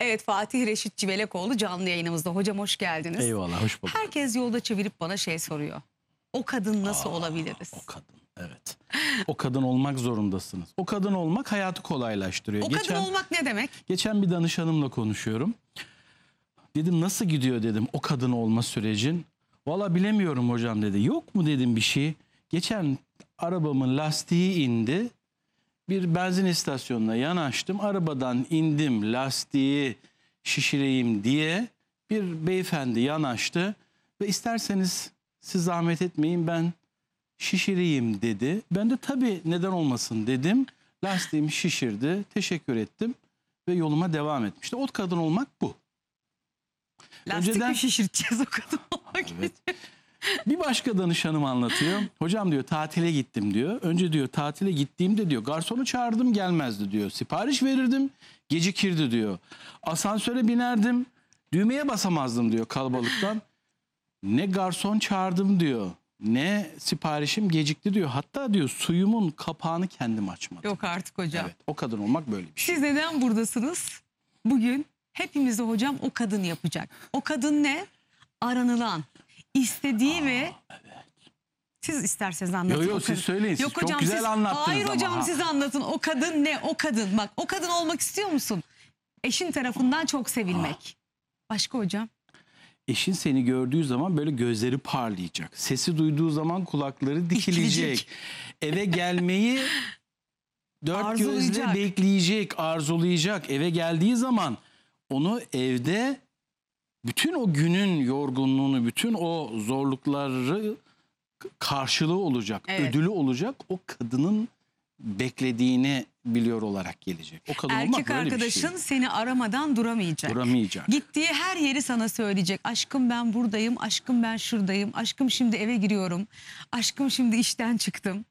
Evet Fatih Reşit Civelekoğlu canlı yayınımızda. Hocam hoş geldiniz. Eyvallah hoş bulduk. Herkes yolda çevirip bana şey soruyor. O kadın nasıl Aa, olabiliriz? O kadın evet. O kadın olmak zorundasınız. O kadın olmak hayatı kolaylaştırıyor. O geçen, kadın olmak ne demek? Geçen bir danışanımla konuşuyorum. Dedim nasıl gidiyor dedim o kadın olma sürecin. Valla bilemiyorum hocam dedi. Yok mu dedim bir şey. Geçen arabamın lastiği indi bir benzin istasyonuna yanaştım. Arabadan indim lastiği şişireyim diye bir beyefendi yanaştı ve isterseniz siz zahmet etmeyin ben şişireyim dedi. Ben de tabii neden olmasın dedim. Lastiğimi şişirdi. Teşekkür ettim ve yoluma devam etmişti. Ot kadın olmak bu. Lastik Önceden... mi şişireceğiz o kadın olmak evet. Bir başka danışanım anlatıyor. Hocam diyor tatile gittim diyor. Önce diyor tatile gittiğimde diyor garsonu çağırdım gelmezdi diyor. Sipariş verirdim gecikirdi diyor. Asansöre binerdim düğmeye basamazdım diyor kalabalıktan. Ne garson çağırdım diyor. Ne siparişim gecikti diyor. Hatta diyor suyumun kapağını kendim açmadım. Yok artık hocam. Evet, o kadın olmak böyle bir şey. Siz neden buradasınız? Bugün hepimizi hocam o kadın yapacak. O kadın ne? Aranılan, istediği ve siz isterseniz anlatın. Yok yok siz söyleyin. Siz Yok çok güzel siz, anlattınız Hayır ama hocam siz anlatın. O kadın ne? O kadın bak o kadın olmak istiyor musun? Eşin tarafından çok sevilmek. Başka hocam? Eşin seni gördüğü zaman böyle gözleri parlayacak. Sesi duyduğu zaman kulakları dikilecek. Dikilecek. Eve gelmeyi dört Arzulayacak. gözle bekleyecek, arzulayacak. Eve geldiği zaman onu evde bütün o günün yorgunluğunu, bütün o zorlukları karşılığı olacak, evet. ödülü olacak o kadının beklediğini biliyor olarak gelecek. O kadın Erkek olmak böyle arkadaşın bir şey. seni aramadan duramayacak. Duramayacak. Gittiği her yeri sana söyleyecek. Aşkım ben buradayım, aşkım ben şuradayım, aşkım şimdi eve giriyorum, aşkım şimdi işten çıktım.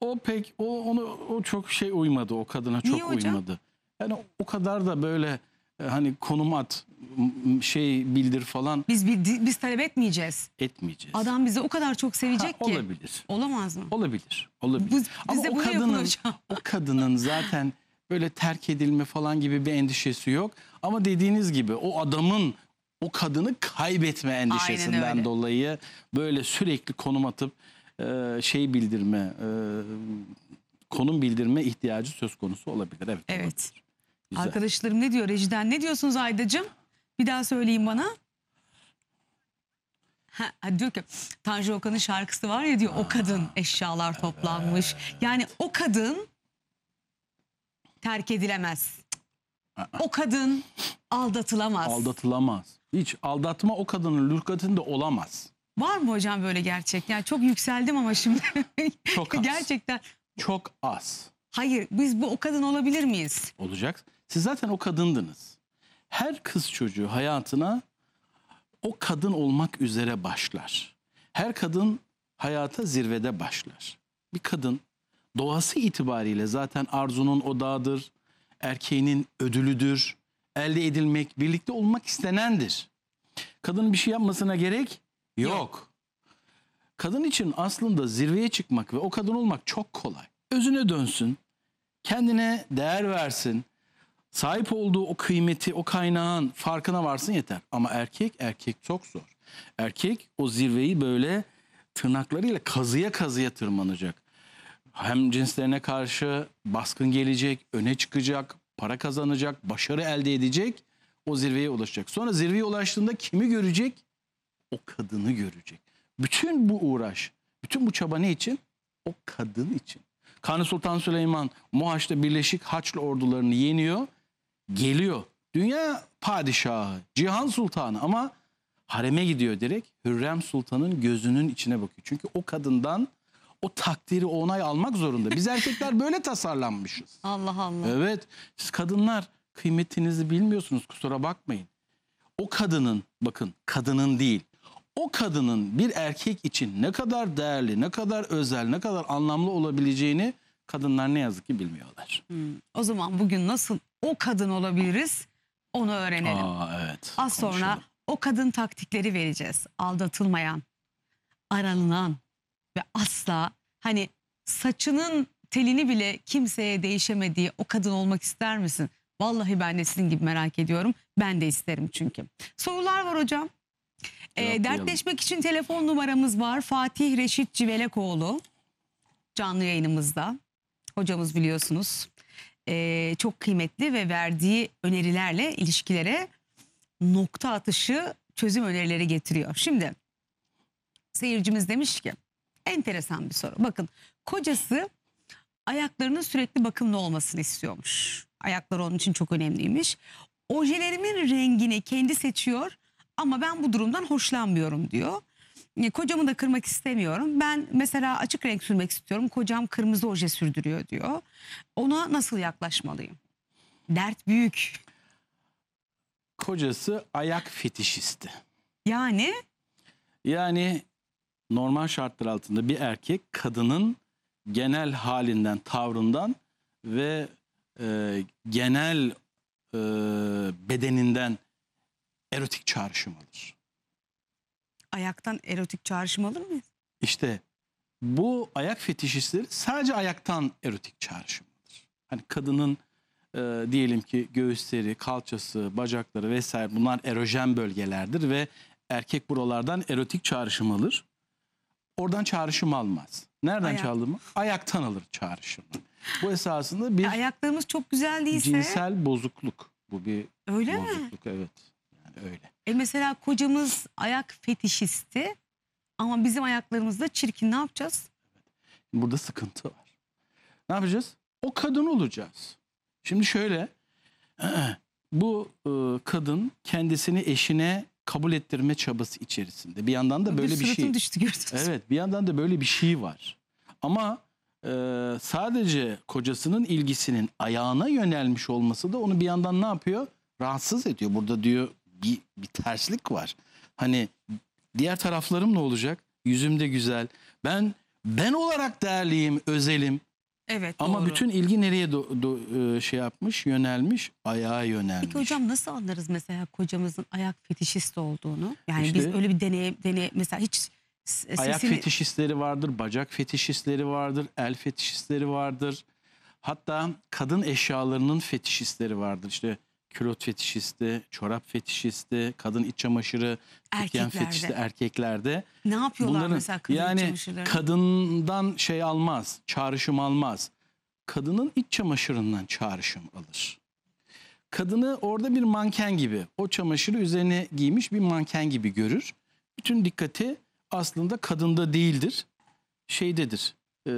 O pek o onu o çok şey uymadı o kadına çok Niye hocam? uymadı. Yani o kadar da böyle e, hani konum at şey bildir falan Biz biz talep etmeyeceğiz. etmeyeceğiz. Adam bizi o kadar çok sevecek ki. olabilir. Olamaz mı? Olabilir. Olabilir. Biz- Ama bize o kadının o kadının zaten böyle terk edilme falan gibi bir endişesi yok. Ama dediğiniz gibi o adamın o kadını kaybetme endişesinden dolayı böyle sürekli konum atıp e, şey bildirme, e, konum bildirme ihtiyacı söz konusu olabilir. Evet. Evet. Güzel. Arkadaşlarım ne diyor rejiden? Ne diyorsunuz Aydacığım? Bir daha söyleyin bana. Ha, diyor ki Tanju Okan'ın şarkısı var ya diyor o kadın eşyalar toplanmış. Yani o kadın terk edilemez. O kadın aldatılamaz. Aldatılamaz. Hiç aldatma o kadının lürkatında olamaz. Var mı hocam böyle gerçek? Yani çok yükseldim ama şimdi. Çok az. Gerçekten. Çok az. Hayır biz bu o kadın olabilir miyiz? Olacak. Siz zaten o kadındınız. Her kız çocuğu hayatına o kadın olmak üzere başlar. Her kadın hayata zirvede başlar. Bir kadın doğası itibariyle zaten arzunun odağıdır, erkeğinin ödülüdür, elde edilmek, birlikte olmak istenendir. Kadının bir şey yapmasına gerek yok. yok. Kadın için aslında zirveye çıkmak ve o kadın olmak çok kolay. Özüne dönsün, kendine değer versin, Sahip olduğu o kıymeti, o kaynağın farkına varsın yeter. Ama erkek, erkek çok zor. Erkek o zirveyi böyle tırnaklarıyla kazıya kazıya tırmanacak. Hem cinslerine karşı baskın gelecek, öne çıkacak, para kazanacak, başarı elde edecek, o zirveye ulaşacak. Sonra zirveye ulaştığında kimi görecek? O kadını görecek. Bütün bu uğraş, bütün bu çaba ne için? O kadın için. Kanuni Sultan Süleyman Mohaç'ta birleşik Haçlı ordularını yeniyor geliyor. Dünya padişahı, cihan sultanı ama hareme gidiyor direkt. Hürrem Sultan'ın gözünün içine bakıyor. Çünkü o kadından o takdiri, onay almak zorunda. Biz erkekler böyle tasarlanmışız. Allah Allah. Evet. Siz kadınlar kıymetinizi bilmiyorsunuz kusura bakmayın. O kadının bakın kadının değil. O kadının bir erkek için ne kadar değerli, ne kadar özel, ne kadar anlamlı olabileceğini kadınlar ne yazık ki bilmiyorlar. Hmm. O zaman bugün nasıl o kadın olabiliriz onu öğrenelim. Aa, evet, Az konuşalım. sonra o kadın taktikleri vereceğiz. Aldatılmayan, aralanan ve asla hani saçının telini bile kimseye değişemediği o kadın olmak ister misin? Vallahi ben de sizin gibi merak ediyorum. Ben de isterim çünkü. Sorular var hocam. E, dertleşmek için telefon numaramız var. Fatih Reşit Civelekoğlu canlı yayınımızda hocamız biliyorsunuz. Ee, çok kıymetli ve verdiği önerilerle ilişkilere nokta atışı çözüm önerileri getiriyor. Şimdi seyircimiz demiş ki enteresan bir soru. Bakın kocası ayaklarının sürekli bakımlı olmasını istiyormuş. Ayakları onun için çok önemliymiş. Ojelerimin rengini kendi seçiyor ama ben bu durumdan hoşlanmıyorum diyor. E, kocamı da kırmak istemiyorum. Ben mesela açık renk sürmek istiyorum. Kocam kırmızı oje sürdürüyor diyor. Ona nasıl yaklaşmalıyım? Dert büyük. Kocası ayak fetişisti. Yani? Yani normal şartlar altında bir erkek kadının genel halinden, tavrından ve e, genel e, bedeninden erotik çağrışım alır ayaktan erotik çağrışım alır mıyız? İşte bu ayak fetişistleri sadece ayaktan erotik çağrışımdır. Hani kadının e, diyelim ki göğüsleri, kalçası, bacakları vesaire bunlar erojen bölgelerdir ve erkek buralardan erotik çağrışım alır. Oradan çağrışım almaz. Nereden Ayak. mı? Ayaktan alır çağrışımı. Bu esasında bir... Ayaklarımız çok güzel değilse... Cinsel bozukluk. Bu bir Öyle bozukluk mi? evet öyle. E mesela kocamız ayak fetişisti ama bizim ayaklarımız da çirkin ne yapacağız? Burada sıkıntı var. Ne yapacağız? O kadın olacağız. Şimdi şöyle bu ıı, kadın kendisini eşine kabul ettirme çabası içerisinde. Bir yandan da böyle bir, bir şey. düştü gördünüz. Evet, bir yandan da böyle bir şey var. Ama e, sadece kocasının ilgisinin ayağına yönelmiş olması da onu bir yandan ne yapıyor? Rahatsız ediyor. Burada diyor bir, bir terslik var. Hani diğer taraflarım ne olacak? Yüzüm de güzel. Ben ben olarak değerliyim, özelim. Evet. Ama doğru. bütün ilgi nereye do, do, e, şey yapmış, yönelmiş, ayağa yönelmiş. Peki hocam nasıl anlarız mesela kocamızın ayak fetişist olduğunu? Yani işte, biz öyle bir deney, deney mesela hiç e, sesini... ayak fetişistleri vardır, bacak fetişistleri vardır, el fetişistleri vardır. Hatta kadın eşyalarının fetişistleri vardır. İşte külot fetişisti, çorap fetişisti, kadın iç çamaşırı, erkeklerde. fetişisti erkeklerde. Ne yapıyorlar Bunların, mesela kadın yani, iç çamaşırları? kadından şey almaz, çağrışım almaz. Kadının iç çamaşırından çağrışım alır. Kadını orada bir manken gibi, o çamaşırı üzerine giymiş bir manken gibi görür. Bütün dikkati aslında kadında değildir, şeydedir. E,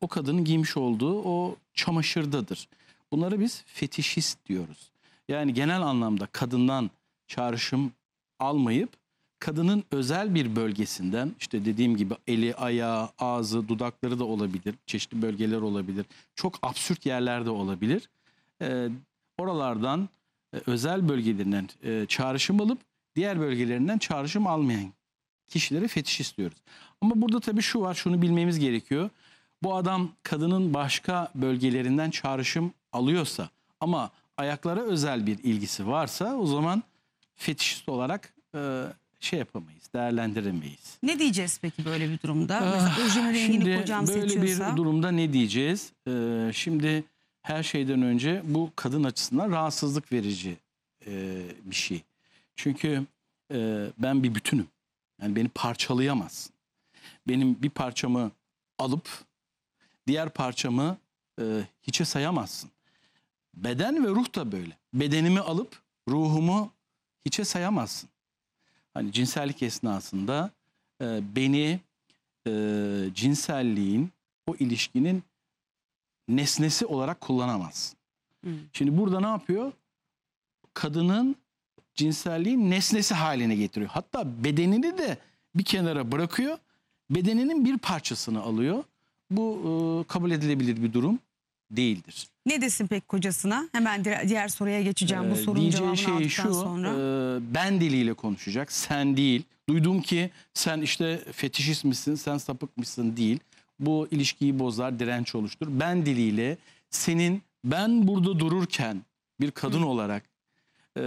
o kadının giymiş olduğu o çamaşırdadır. Bunlara biz fetişist diyoruz. Yani genel anlamda kadından çağrışım almayıp kadının özel bir bölgesinden işte dediğim gibi eli, ayağı, ağzı, dudakları da olabilir. Çeşitli bölgeler olabilir. Çok absürt yerlerde olabilir. E, oralardan e, özel bölgelerinden e, çağrışım alıp diğer bölgelerinden çağrışım almayan kişilere fetiş istiyoruz. Ama burada tabii şu var şunu bilmemiz gerekiyor. Bu adam kadının başka bölgelerinden çağrışım alıyorsa ama ayaklara özel bir ilgisi varsa o zaman fetişist olarak e, şey yapamayız, değerlendiremeyiz. Ne diyeceğiz peki böyle bir durumda? Ah, Mesela rengini şimdi kocam böyle seçiyorsa. bir durumda ne diyeceğiz? Ee, şimdi her şeyden önce bu kadın açısından rahatsızlık verici e, bir şey. Çünkü e, ben bir bütünüm. Yani beni parçalayamazsın. Benim bir parçamı alıp diğer parçamı e, hiçe sayamazsın. Beden ve ruh da böyle. Bedenimi alıp ruhumu hiçe sayamazsın. Hani cinsellik esnasında e, beni e, cinselliğin, o ilişkinin nesnesi olarak kullanamazsın. Hı. Hmm. Şimdi burada ne yapıyor? Kadının cinselliğin nesnesi haline getiriyor. Hatta bedenini de bir kenara bırakıyor. Bedeninin bir parçasını alıyor. Bu e, kabul edilebilir bir durum değildir. Ne desin pek kocasına? Hemen diğer soruya geçeceğim bu ee, sorunun ee, cevabını şey aldıktan şu, sonra. E, ben diliyle konuşacak, sen değil. Duydum ki sen işte fetişist misin, sen sapık sapıkmışsın değil. Bu ilişkiyi bozar, direnç oluşturur. Ben diliyle senin ben burada dururken bir kadın Hı. olarak e,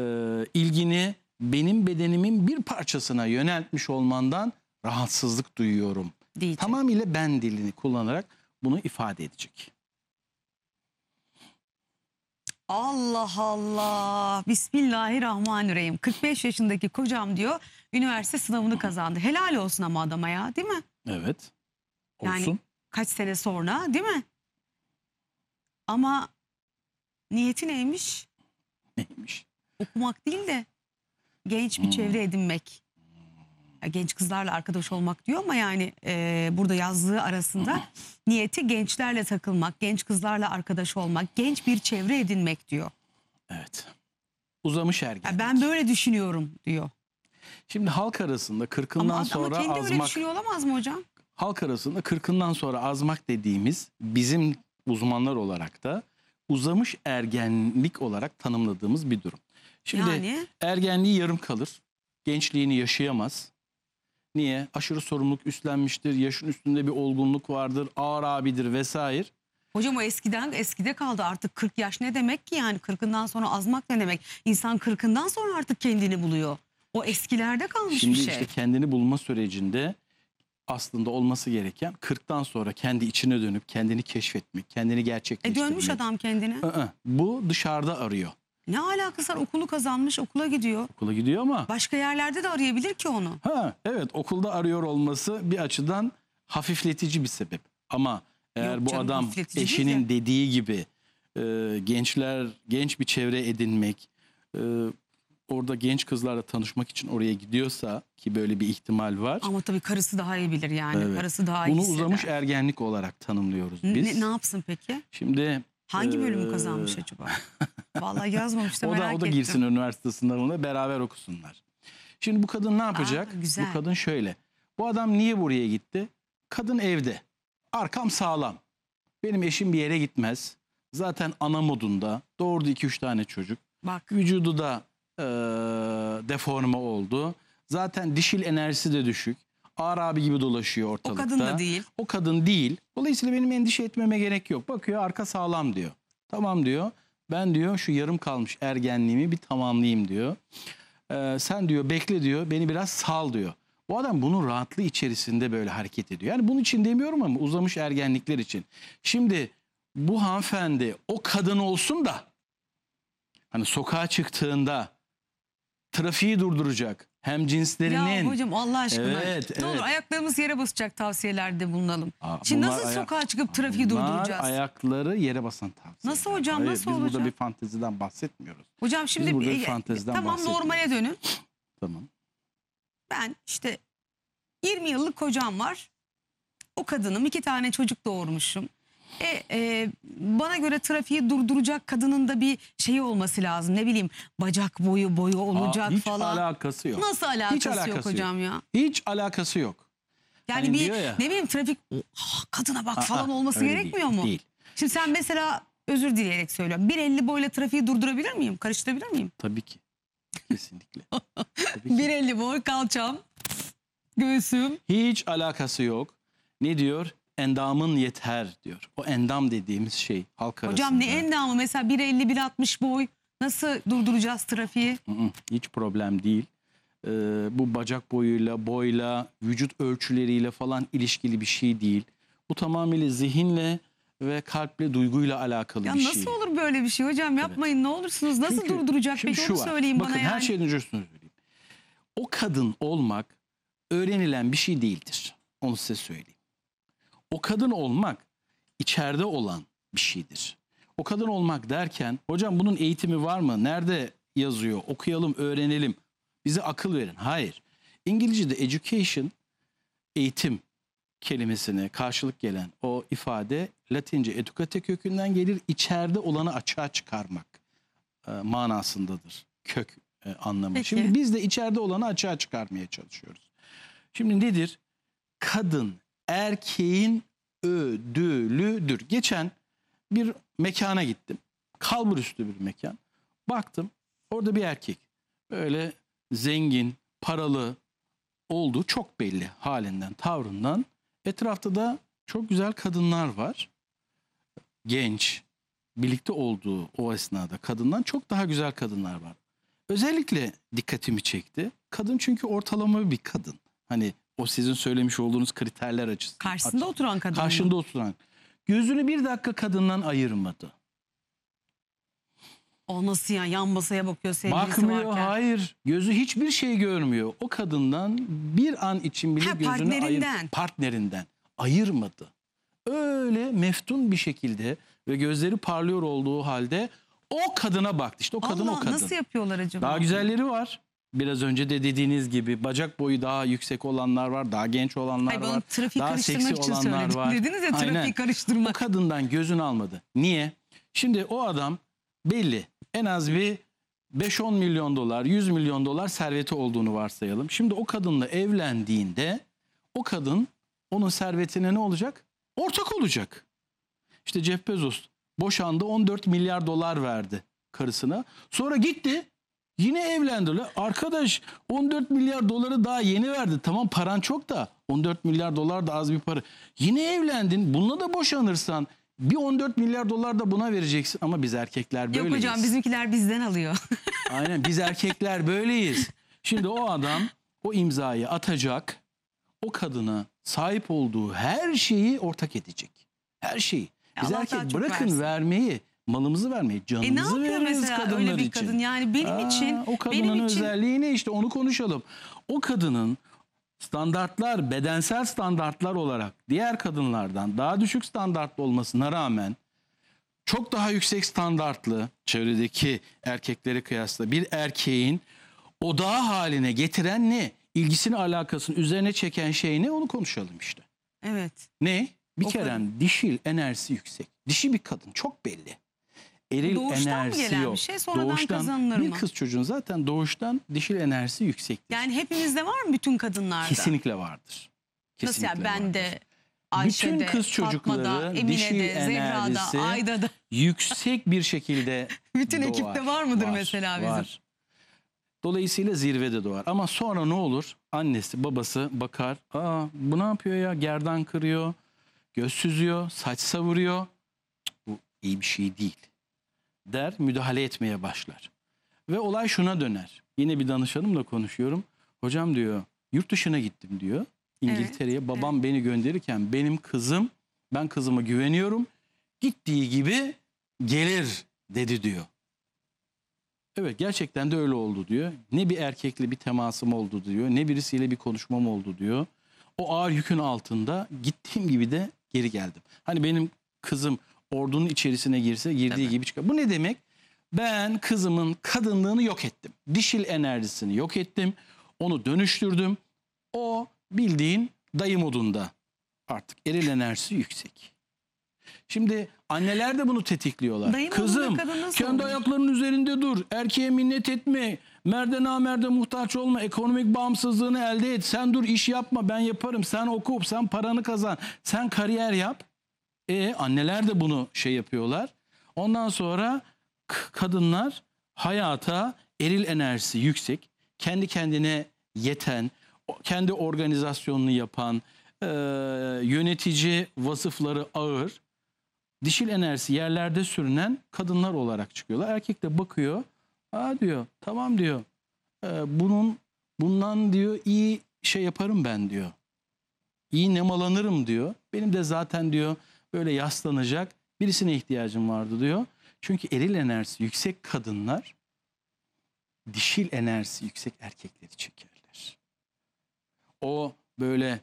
ilgini benim bedenimin bir parçasına yöneltmiş olmandan rahatsızlık duyuyorum. Diyecek. Tamamıyla ben dilini kullanarak bunu ifade edecek. Allah Allah. Bismillahirrahmanirrahim. 45 yaşındaki kocam diyor üniversite sınavını kazandı. Helal olsun ama adama ya değil mi? Evet. Olsun. Yani kaç sene sonra değil mi? Ama niyeti neymiş? Neymiş? Okumak değil de genç bir hmm. çevre edinmek genç kızlarla arkadaş olmak diyor ama yani e, burada yazdığı arasında niyeti gençlerle takılmak, genç kızlarla arkadaş olmak, genç bir çevre edinmek diyor. Evet. Uzamış ergenlik. ben böyle düşünüyorum diyor. Şimdi halk arasında kırkından Ama, sonra ama kendi öyle düşünüyor olamaz mı hocam? halk arasında kırkından sonra azmak dediğimiz bizim uzmanlar olarak da uzamış ergenlik olarak tanımladığımız bir durum. Şimdi Yani? ergenliği yarım kalır. Gençliğini yaşayamaz. Niye? Aşırı sorumluluk üstlenmiştir, yaşın üstünde bir olgunluk vardır, ağır abidir vesaire. Hocam o eskiden eskide kaldı artık 40 yaş ne demek ki yani 40'ından sonra azmak ne demek? İnsan 40'ından sonra artık kendini buluyor. O eskilerde kalmış Şimdi bir şey. Şimdi işte kendini bulma sürecinde aslında olması gereken 40'tan sonra kendi içine dönüp kendini keşfetmek, kendini gerçekleştirmek. E dönmüş adam kendini. Bu dışarıda arıyor. Ne alakası var okulu kazanmış okula gidiyor. Okula gidiyor ama. Başka yerlerde de arayabilir ki onu. Ha, evet okulda arıyor olması bir açıdan hafifletici bir sebep. Ama eğer Yok bu canım, adam eşinin de. dediği gibi e, gençler genç bir çevre edinmek e, orada genç kızlarla tanışmak için oraya gidiyorsa ki böyle bir ihtimal var. Ama tabii karısı daha iyi bilir yani. Evet. Karısı daha iyi Bunu hisseder. uzamış ergenlik olarak tanımlıyoruz biz. Ne, ne yapsın peki? Şimdi hangi bölümü e, kazanmış acaba? Vallahi yazmamıştı o da, ettim. O da girsin üniversite sınavına beraber okusunlar. Şimdi bu kadın ne yapacak? Aa, güzel. Bu kadın şöyle. Bu adam niye buraya gitti? Kadın evde. Arkam sağlam. Benim eşim bir yere gitmez. Zaten ana modunda. Doğurdu 2-3 tane çocuk. Bak. Vücudu da e, deforme oldu. Zaten dişil enerjisi de düşük. Ağır abi gibi dolaşıyor ortalıkta. O kadın da değil. O kadın değil. Dolayısıyla benim endişe etmeme gerek yok. Bakıyor arka sağlam diyor. Tamam diyor. Ben diyor şu yarım kalmış ergenliğimi bir tamamlayayım diyor. Ee, sen diyor bekle diyor beni biraz sal diyor. Bu adam bunun rahatlığı içerisinde böyle hareket ediyor. Yani bunun için demiyorum ama uzamış ergenlikler için. Şimdi bu hanımefendi o kadın olsun da hani sokağa çıktığında trafiği durduracak, hem cinslerinin. Ya hocam Allah aşkına. Evet, ne evet. olur ayaklarımız yere basacak tavsiyelerde bulunalım. Aa, Şimdi nasıl ayak, sokağa çıkıp trafiği durduracağız? ayakları yere basan tavsiye. Nasıl hocam Hayır, nasıl biz olacak? Biz burada bir fanteziden bahsetmiyoruz. Hocam şimdi biz burada bir fanteziden tamam normale dönün. tamam. Ben işte 20 yıllık kocam var. O kadınım iki tane çocuk doğurmuşum. E, e, bana göre trafiği durduracak kadının da bir şeyi olması lazım. Ne bileyim bacak boyu boyu olacak Aa, hiç falan. alakası yok. Nasıl alakası, hiç alakası yok hocam ya? Hiç alakası yok. Yani Hani bir ya. ne bileyim trafik "Ah, kadına bak falan olması gerekmiyor değil, mu? Değil. Şimdi sen mesela özür dileyerek söylüyorum. 1.50 boyla trafiği durdurabilir miyim? Karıştırabilir miyim? Tabii ki. Kesinlikle. Tabii ki. 1.50 boy kalçam, göğsüm. Hiç alakası yok. Ne diyor? endamın yeter diyor. O endam dediğimiz şey halk arasında. Hocam ne endamı mesela 1.50-1.60 boy nasıl durduracağız trafiği? Hiç problem değil. Ee, bu bacak boyuyla, boyla, vücut ölçüleriyle falan ilişkili bir şey değil. Bu tamamıyla zihinle ve kalple, duyguyla alakalı Ya bir nasıl şey. olur böyle bir şey hocam yapmayın ne olursunuz nasıl Çünkü durduracak şimdi peki şu onu var. söyleyin Bakın bana her yani. şeyden önce söyleyeyim. O kadın olmak öğrenilen bir şey değildir. Onu size söyleyeyim. O kadın olmak içeride olan bir şeydir. O kadın olmak derken hocam bunun eğitimi var mı? Nerede yazıyor? Okuyalım, öğrenelim. Bize akıl verin. Hayır. İngilizce'de education eğitim kelimesine karşılık gelen o ifade Latince educate kökünden gelir. İçeride olanı açığa çıkarmak e, manasındadır. Kök e, anlamı. Peki. Şimdi biz de içeride olanı açığa çıkarmaya çalışıyoruz. Şimdi nedir? Kadın erkeğin ödülüdür. Geçen bir mekana gittim. Kalbur üstü bir mekan. Baktım orada bir erkek. Böyle zengin, paralı olduğu çok belli halinden, tavrından. Etrafta da çok güzel kadınlar var. Genç, birlikte olduğu o esnada kadından çok daha güzel kadınlar var. Özellikle dikkatimi çekti. Kadın çünkü ortalama bir kadın. Hani o sizin söylemiş olduğunuz kriterler açısından. Karşısında oturan kadın. Karşında oturan. Gözünü bir dakika kadından ayırmadı. O nasıl ya yan masaya bakıyor sevgilisi Bakmıyor varken. hayır. Gözü hiçbir şey görmüyor. O kadından bir an için bile Ha, gözünü partnerinden. ayır, partnerinden ayırmadı. Öyle meftun bir şekilde ve gözleri parlıyor olduğu halde o kadına baktı. İşte o kadın Allah o kadın. nasıl yapıyorlar acaba? Daha güzelleri var biraz önce de dediğiniz gibi bacak boyu daha yüksek olanlar var, daha genç olanlar Hayır, var, trafik daha seksi için olanlar söyledim. var. Dediniz ya trafiği Aynen. karıştırmak. Bu kadından gözün almadı. Niye? Şimdi o adam belli en az bir 5-10 milyon dolar, 100 milyon dolar serveti olduğunu varsayalım. Şimdi o kadınla evlendiğinde o kadın onun servetine ne olacak? Ortak olacak. İşte Jeff Bezos boşandı 14 milyar dolar verdi karısına. Sonra gitti Yine evlendiler. Arkadaş 14 milyar doları daha yeni verdi. Tamam paran çok da 14 milyar dolar da az bir para. Yine evlendin. Bununla da boşanırsan bir 14 milyar dolar da buna vereceksin. Ama biz erkekler böyleyiz. Yok hocam bizimkiler bizden alıyor. Aynen biz erkekler böyleyiz. Şimdi o adam o imzayı atacak. O kadına sahip olduğu her şeyi ortak edecek. Her şeyi. Biz erkek bırakın versin. vermeyi malımızı vermeyiz, canımızı e ne yapıyor veririz mesela öyle bir kadın? Yani benim Aa, için o kadının benim için ne işte onu konuşalım. O kadının standartlar bedensel standartlar olarak diğer kadınlardan daha düşük standartlı olmasına rağmen çok daha yüksek standartlı çevredeki erkeklere kıyasla bir erkeğin oda haline getiren ne? İlgisini alakasını üzerine çeken şey ne? Onu konuşalım işte. Evet. Ne? Bir kere dişil enerjisi yüksek. Dişi bir kadın çok belli eril doğuştan enerjisi gelen bir şey sonradan doğuştan, kazanılır mı? Bir kız çocuğun zaten doğuştan dişil enerjisi yüksek. Yani hepinizde var mı bütün kadınlarda? Kesinlikle vardır. Kesinlikle Nasıl yani vardır. ben de Ayşe'de, bütün kız çocukları Fatma'da, dişil de, enerjisi Zehra'da, Ayda'da. yüksek bir şekilde Bütün doğar, ekipte var mıdır var, mesela bizim? Var. Dolayısıyla zirvede doğar. Ama sonra ne olur? Annesi, babası bakar. Aa bu ne yapıyor ya? Gerdan kırıyor, göz süzüyor, saç savuruyor. Cık, bu iyi bir şey değil der, müdahale etmeye başlar. Ve olay şuna döner. Yine bir danışanımla konuşuyorum. Hocam diyor, yurt dışına gittim diyor. İngiltere'ye evet, babam evet. beni gönderirken benim kızım, ben kızıma güveniyorum. Gittiği gibi gelir dedi diyor. Evet gerçekten de öyle oldu diyor. Ne bir erkekle bir temasım oldu diyor. Ne birisiyle bir konuşmam oldu diyor. O ağır yükün altında gittiğim gibi de geri geldim. Hani benim kızım ordunun içerisine girse girdiği evet. gibi çıkar. Bu ne demek? Ben kızımın kadınlığını yok ettim. Dişil enerjisini yok ettim. Onu dönüştürdüm. O bildiğin dayı modunda. Artık eril enerjisi yüksek. Şimdi anneler de bunu tetikliyorlar. Dayı Kızım kendi ayaklarının üzerinde dur. Erkeğe minnet etme. Merde namerde muhtaç olma. Ekonomik bağımsızlığını elde et. Sen dur iş yapma ben yaparım. Sen oku sen paranı kazan. Sen kariyer yap. E anneler de bunu şey yapıyorlar. Ondan sonra kadınlar hayata eril enerjisi yüksek, kendi kendine yeten, kendi organizasyonunu yapan, e, yönetici vasıfları ağır, dişil enerjisi yerlerde sürünen kadınlar olarak çıkıyorlar. Erkek de bakıyor, aa diyor, tamam diyor, e, bunun bundan diyor iyi şey yaparım ben diyor. İyi nemalanırım diyor. Benim de zaten diyor böyle yaslanacak birisine ihtiyacım vardı diyor. Çünkü eril enerjisi yüksek kadınlar dişil enerjisi yüksek erkekleri çekerler. O böyle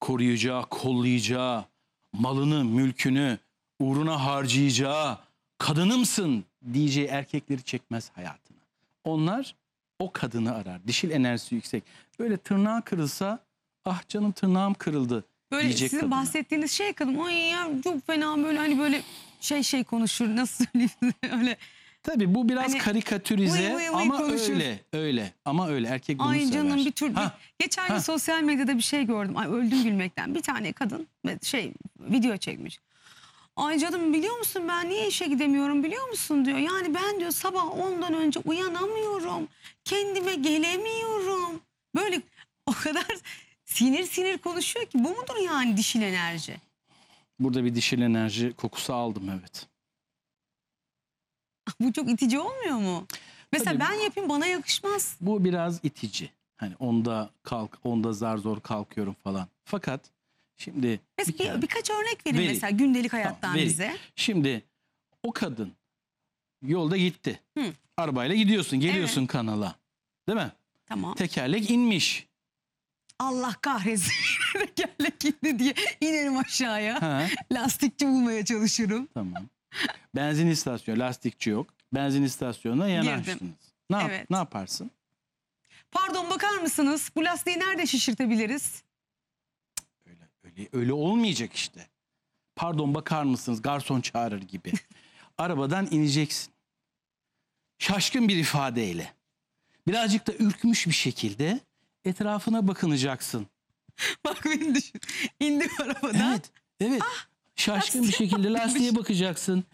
koruyacağı, kollayacağı, malını, mülkünü uğruna harcayacağı kadınımsın diyeceği erkekleri çekmez hayatına. Onlar o kadını arar. Dişil enerjisi yüksek. Böyle tırnağı kırılsa ah canım tırnağım kırıldı Böyle sizin tadına. bahsettiğiniz şey kadın ay ya çok fena böyle hani böyle şey şey konuşur nasıl söyleyeyim öyle. Tabii bu biraz Hani, karikatürize vıy vıy vıy ama konuşur. öyle öyle ama öyle erkek bunu Ay sever. canım bir tür. Ha, Geçen gün sosyal medyada bir şey gördüm. Ay öldüm gülmekten. Bir tane kadın şey video çekmiş. Ay canım biliyor musun ben niye işe gidemiyorum biliyor musun diyor. Yani ben diyor sabah ondan önce uyanamıyorum. Kendime gelemiyorum. Böyle o kadar sinir sinir konuşuyor ki bu mudur yani dişil enerji? Burada bir dişil enerji kokusu aldım evet. Ah, bu çok itici olmuyor mu? Mesela Tabii ben yapayım bana yakışmaz. Bu biraz itici. Hani onda kalk, onda zar zor kalkıyorum falan. Fakat şimdi Mesela bir- birkaç örnek verin Vereyim. mesela gündelik hayattan vereyim. bize. Şimdi o kadın yolda gitti. Hı. Arabayla gidiyorsun, geliyorsun kanala. Değil mi? Tamam. Tekerlek inmiş. Allah kahretsin tekerlekli diye inerim aşağıya. Ha. Lastikçi bulmaya çalışırım. Tamam. Benzin istasyonu lastikçi yok. Benzin istasyonuna yanaştınız. Ne, yap evet. ne yaparsın? Pardon bakar mısınız? Bu lastiği nerede şişirtebiliriz? Öyle, öyle, öyle olmayacak işte. Pardon bakar mısınız? Garson çağırır gibi. Arabadan ineceksin. Şaşkın bir ifadeyle. Birazcık da ürkmüş bir şekilde etrafına bakınacaksın. Bak beni düşün. İndim arabadan. Evet, evet. Ah, Şaşkın bir şekilde lastiğe bakacaksın.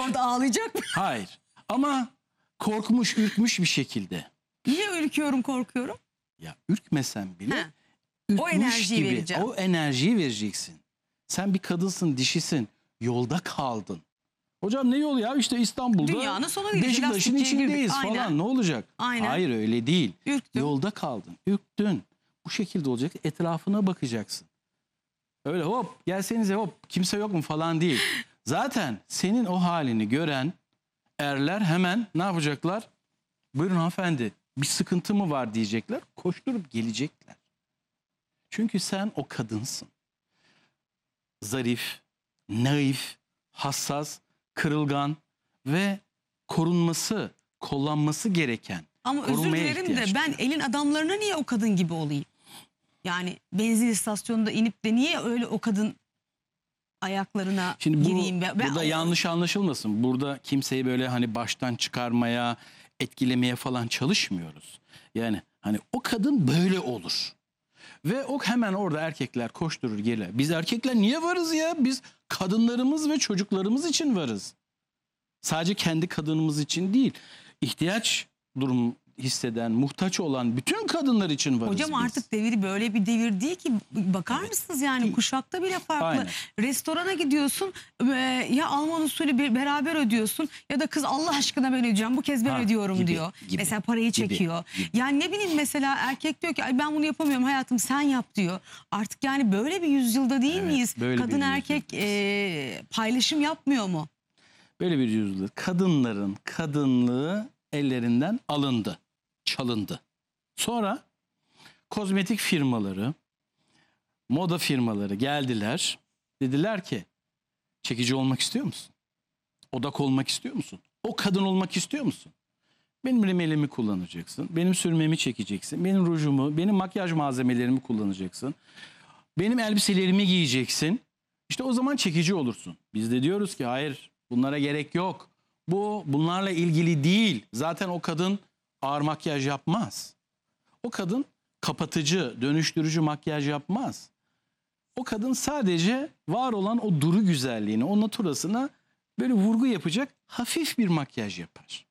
Orada ağlayacak mı? Hayır. Ama korkmuş, ürkmüş bir şekilde. Niye ürküyorum, korkuyorum? Ya ürkmesen bile ha. ürkmüş o gibi vereceğim. o enerjiyi vereceksin. Sen bir kadınsın, dişisin. Yolda kaldın. Hocam ne yolu ya işte İstanbul'da Dünyanın sonu değil. Beşiktaş'ın içindeyiz Aynen. falan ne olacak? Aynen. Hayır öyle değil. Ürktün. Yolda kaldın, ürktün. Bu şekilde olacak etrafına bakacaksın. Öyle hop gelsenize hop kimse yok mu falan değil. Zaten senin o halini gören erler hemen ne yapacaklar? Buyurun hanımefendi bir sıkıntı mı var diyecekler. Koşturup gelecekler. Çünkü sen o kadınsın. Zarif, naif, hassas kırılgan ve korunması, kollanması gereken. Ama özür dilerim de ben elin adamlarına niye o kadın gibi olayım? Yani benzin istasyonunda inip de niye öyle o kadın ayaklarına Şimdi bu, gireyim? Ben, ben- burada yanlış anlaşılmasın. Burada kimseyi böyle hani baştan çıkarmaya, etkilemeye falan çalışmıyoruz. Yani hani o kadın böyle olur. Ve o hemen orada erkekler koşturur gelir. Biz erkekler niye varız ya? Biz kadınlarımız ve çocuklarımız için varız. Sadece kendi kadınımız için değil. İhtiyaç durum hisseden, muhtaç olan bütün kadınlar için varız Hocam biz. artık devir böyle bir devir değil ki. Bakar evet. mısınız yani kuşakta bile farklı. Aynen. Restorana gidiyorsun e, ya Alman usulü bir beraber ödüyorsun ya da kız Allah aşkına ben ödeyeceğim bu kez ben ha, ödüyorum gibi, diyor. Gibi, mesela parayı gibi, çekiyor. Gibi. Yani ne bileyim mesela erkek diyor ki Ay ben bunu yapamıyorum hayatım sen yap diyor. Artık yani böyle bir yüzyılda değil evet, miyiz? Kadın erkek e, paylaşım yapmıyor mu? Böyle bir yüzyılda kadınların kadınlığı ellerinden alındı çalındı. Sonra kozmetik firmaları, moda firmaları geldiler. Dediler ki çekici olmak istiyor musun? Odak olmak istiyor musun? O kadın olmak istiyor musun? Benim rimelimi kullanacaksın. Benim sürmemi çekeceksin. Benim rujumu, benim makyaj malzemelerimi kullanacaksın. Benim elbiselerimi giyeceksin. İşte o zaman çekici olursun. Biz de diyoruz ki hayır bunlara gerek yok. Bu bunlarla ilgili değil. Zaten o kadın ağır makyaj yapmaz. O kadın kapatıcı, dönüştürücü makyaj yapmaz. O kadın sadece var olan o duru güzelliğini, o naturasına böyle vurgu yapacak hafif bir makyaj yapar.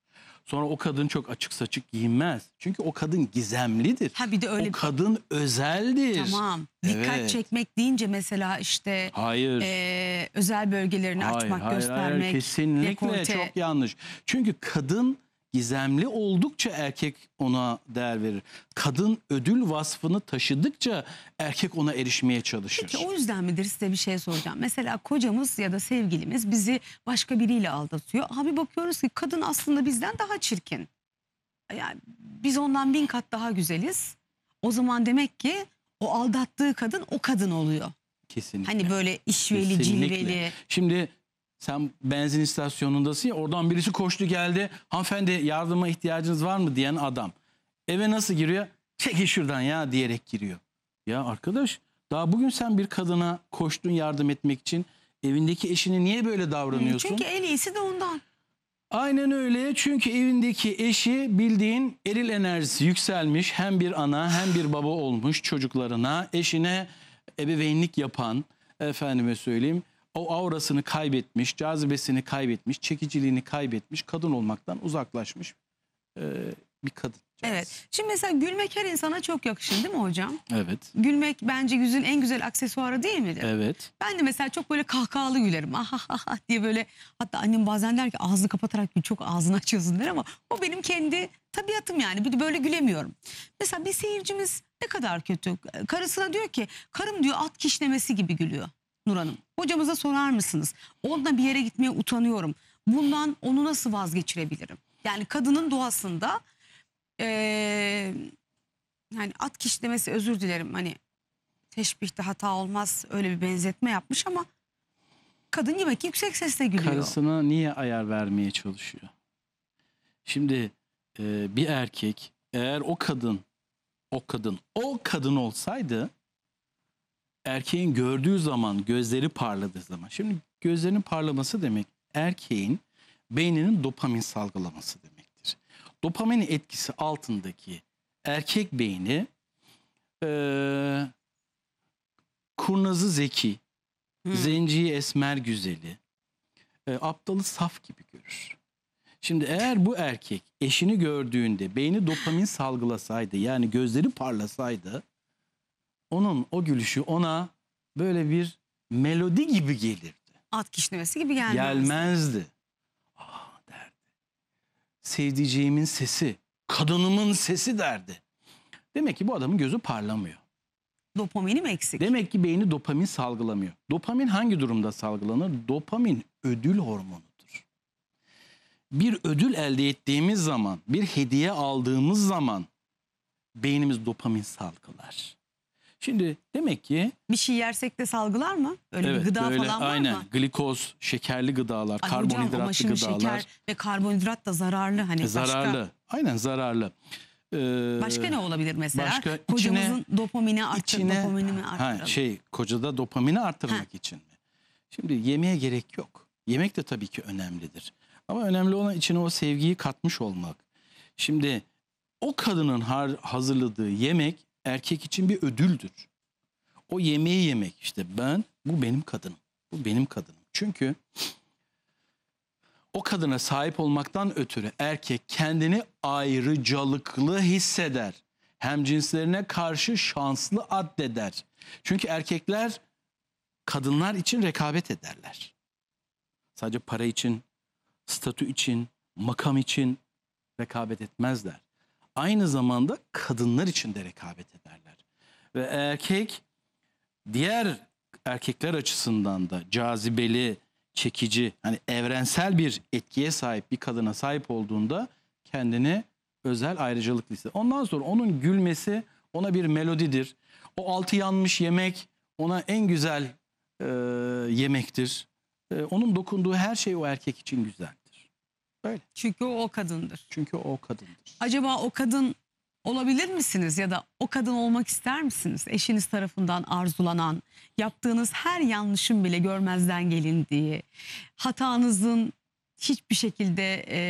Sonra o kadın çok açık saçık giyinmez. Çünkü o kadın gizemlidir. Ha bir de öyle o bir... kadın özeldir. Tamam. Evet. Dikkat çekmek deyince mesela işte hayır. E, özel bölgelerini hayır, açmak, hayır, göstermek. Hayır, kesinlikle dekolte. çok yanlış. Çünkü kadın gizemli oldukça erkek ona değer verir. Kadın ödül vasfını taşıdıkça erkek ona erişmeye çalışır. Peki o yüzden midir size bir şey soracağım. Mesela kocamız ya da sevgilimiz bizi başka biriyle aldatıyor. Abi bakıyoruz ki kadın aslında bizden daha çirkin. Yani biz ondan bin kat daha güzeliz. O zaman demek ki o aldattığı kadın o kadın oluyor. Kesinlikle. Hani böyle işveli, Kesinlikle. cilveli. Şimdi sen benzin istasyonundasın ya oradan birisi koştu geldi. Hanımefendi yardıma ihtiyacınız var mı diyen adam. Eve nasıl giriyor? Çekil şuradan ya diyerek giriyor. Ya arkadaş daha bugün sen bir kadına koştun yardım etmek için. Evindeki eşini niye böyle davranıyorsun? Çünkü en iyisi de ondan. Aynen öyle. Çünkü evindeki eşi bildiğin eril enerjisi yükselmiş. Hem bir ana hem bir baba olmuş çocuklarına. Eşine ebeveynlik yapan efendime söyleyeyim o aurasını kaybetmiş, cazibesini kaybetmiş, çekiciliğini kaybetmiş, kadın olmaktan uzaklaşmış e, bir kadın. Evet. Şimdi mesela gülmek her insana çok yakışır değil mi hocam? Evet. Gülmek bence yüzün en güzel aksesuarı değil midir? Evet. Ben de mesela çok böyle kahkahalı gülerim. Ah ah ah, ah diye böyle hatta annem bazen der ki ağzını kapatarak çok ağzını açıyorsun der ama o benim kendi tabiatım yani. Bir böyle gülemiyorum. Mesela bir seyircimiz ne kadar kötü. Karısına diyor ki karım diyor at kişnemesi gibi gülüyor. Nur Hanım. Hocamıza sorar mısınız? Onunla bir yere gitmeye utanıyorum. Bundan onu nasıl vazgeçirebilirim? Yani kadının doğasında ee, yani at kişilemesi özür dilerim hani teşbihte hata olmaz öyle bir benzetme yapmış ama kadın yemek yüksek sesle gülüyor. Karısına niye ayar vermeye çalışıyor? Şimdi e, bir erkek eğer o kadın o kadın o kadın olsaydı erkeğin gördüğü zaman gözleri parladığı zaman. Şimdi gözlerinin parlaması demek erkeğin beyninin dopamin salgılaması demektir. Dopamin etkisi altındaki erkek beyni e, kurnazı zeki, hmm. zenciyi esmer güzeli, e, aptalı saf gibi görür. Şimdi eğer bu erkek eşini gördüğünde beyni dopamin salgılasaydı yani gözleri parlasaydı onun o gülüşü ona böyle bir melodi gibi gelirdi. At kişnemesi gibi gelmezdi. Gelmezdi. Ah derdi. Sevdiceğimin sesi, kadınımın sesi derdi. Demek ki bu adamın gözü parlamıyor. Dopamini mi eksik? Demek ki beyni dopamin salgılamıyor. Dopamin hangi durumda salgılanır? Dopamin ödül hormonudur. Bir ödül elde ettiğimiz zaman, bir hediye aldığımız zaman beynimiz dopamin salgılar. Şimdi demek ki bir şey yersek de salgılar mı? Öyle evet, bir gıda böyle, falan var aynen. mı? Aynen. Glikoz, şekerli gıdalar, Ay karbonhidratlı hocam, gıdalar. Şeker ve karbonhidrat da zararlı hani e, zararlı. Başka... Aynen zararlı. Ee, başka ne olabilir mesela? Başka Kocamızın içine, dopamini arttır, içine, dopaminini arttıralım. Ha, şey, kocada dopamini arttırmak ha. için mi? Şimdi yemeğe gerek yok. Yemek de tabii ki önemlidir. Ama önemli olan içine o sevgiyi katmış olmak. Şimdi o kadının hazırladığı yemek erkek için bir ödüldür. O yemeği yemek işte ben bu benim kadınım. Bu benim kadınım. Çünkü o kadına sahip olmaktan ötürü erkek kendini ayrıcalıklı hisseder. Hem cinslerine karşı şanslı addeder. Çünkü erkekler kadınlar için rekabet ederler. Sadece para için, statü için, makam için rekabet etmezler aynı zamanda kadınlar için de rekabet ederler. Ve erkek diğer erkekler açısından da cazibeli, çekici, hani evrensel bir etkiye sahip bir kadına sahip olduğunda kendini özel ayrıcalıklı hisseder. Ondan sonra onun gülmesi ona bir melodidir. O altı yanmış yemek ona en güzel e, yemektir. E, onun dokunduğu her şey o erkek için güzel. Öyle. Çünkü o, kadındır. Çünkü o kadındır. Acaba o kadın olabilir misiniz ya da o kadın olmak ister misiniz? Eşiniz tarafından arzulanan, yaptığınız her yanlışın bile görmezden gelindiği, hatanızın hiçbir şekilde e,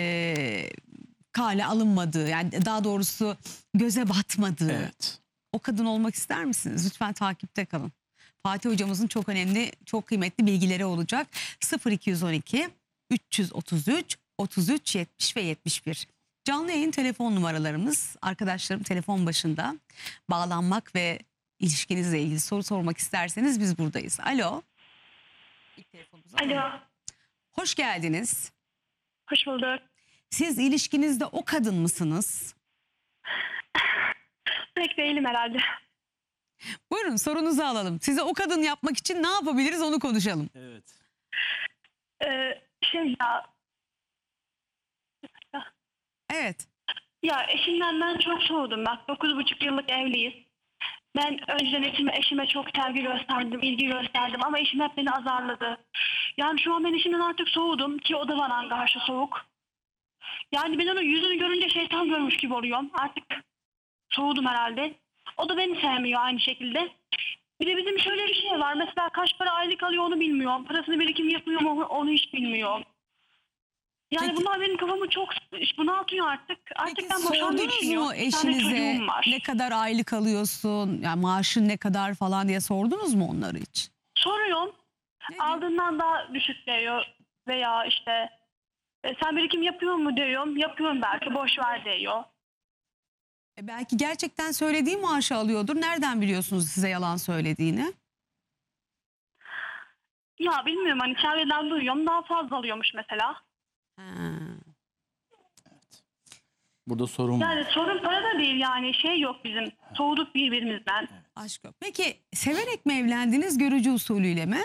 kale alınmadığı, yani daha doğrusu göze batmadığı. Evet. O kadın olmak ister misiniz? Lütfen takipte kalın. Fatih hocamızın çok önemli, çok kıymetli bilgileri olacak. 0212 333 33 70 ve 71. Canlı yayın telefon numaralarımız. Arkadaşlarım telefon başında bağlanmak ve ilişkinizle ilgili soru sormak isterseniz biz buradayız. Alo. İlk telefonumuzu Alo. Hoş geldiniz. Hoş bulduk. Siz ilişkinizde o kadın mısınız? Pek değilim herhalde. Buyurun sorunuzu alalım. Size o kadın yapmak için ne yapabiliriz onu konuşalım. Evet. Ee, şey ya Evet. Ya eşimden ben çok soğudum. Bak dokuz buçuk yıllık evliyiz. Ben önceden eşime, eşime çok sevgi gösterdim, ilgi gösterdim ama eşim hep beni azarladı. Yani şu an ben eşimden artık soğudum ki o da bana karşı soğuk. Yani ben onun yüzünü görünce şeytan görmüş gibi oluyorum. Artık soğudum herhalde. O da beni sevmiyor aynı şekilde. Bir de bizim şöyle bir şey var. Mesela kaç para aylık alıyor onu bilmiyorum. Parasını birikim yapmıyor mu onu hiç bilmiyorum. Yani Peki. bunlar benim kafamı çok bunaltıyor artık. Artık Peki, ben boşandım sordunuz düşünüyorum. Bir eşinize ne kadar aylık alıyorsun, yani maaşın ne kadar falan diye sordunuz mu onları hiç? Soruyorum. Ne diyor? aldığından daha düşük diyor veya işte e, sen birikim yapıyor mu diyorum. Yapıyorum belki boş ver diyor. E belki gerçekten söylediği maaşı alıyordur. Nereden biliyorsunuz size yalan söylediğini? Ya bilmiyorum hani çevreden duyuyorum daha fazla alıyormuş mesela. Burada sorun var. Yani sorun para da değil yani şey yok bizim. Soğuduk birbirimizden. Aşk yok. Peki severek mi evlendiniz görücü usulüyle mi?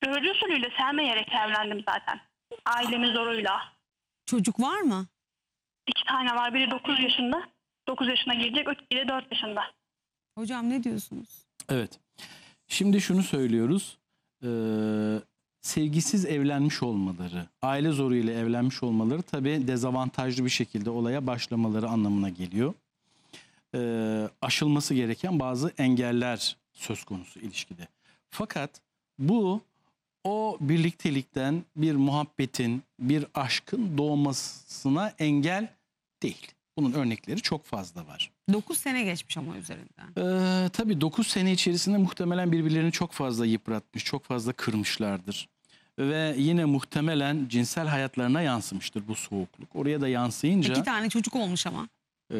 Görücü usulüyle sevmeyerek evlendim zaten. Ailemin zoruyla. Çocuk var mı? İki tane var. Biri 9 yaşında. 9 yaşına girecek. Öteki de 4 yaşında. Hocam ne diyorsunuz? Evet. Şimdi şunu söylüyoruz. Ee, sevgisiz evlenmiş olmaları, aile zoruyla evlenmiş olmaları tabii dezavantajlı bir şekilde olaya başlamaları anlamına geliyor. E, aşılması gereken bazı engeller söz konusu ilişkide. Fakat bu o birliktelikten bir muhabbetin, bir aşkın doğmasına engel değil. Bunun örnekleri çok fazla var. 9 sene geçmiş ama üzerinden. Ee, tabii 9 sene içerisinde muhtemelen birbirlerini çok fazla yıpratmış, çok fazla kırmışlardır ve yine muhtemelen cinsel hayatlarına yansımıştır bu soğukluk. Oraya da yansıyınca... İki tane çocuk olmuş ama. E,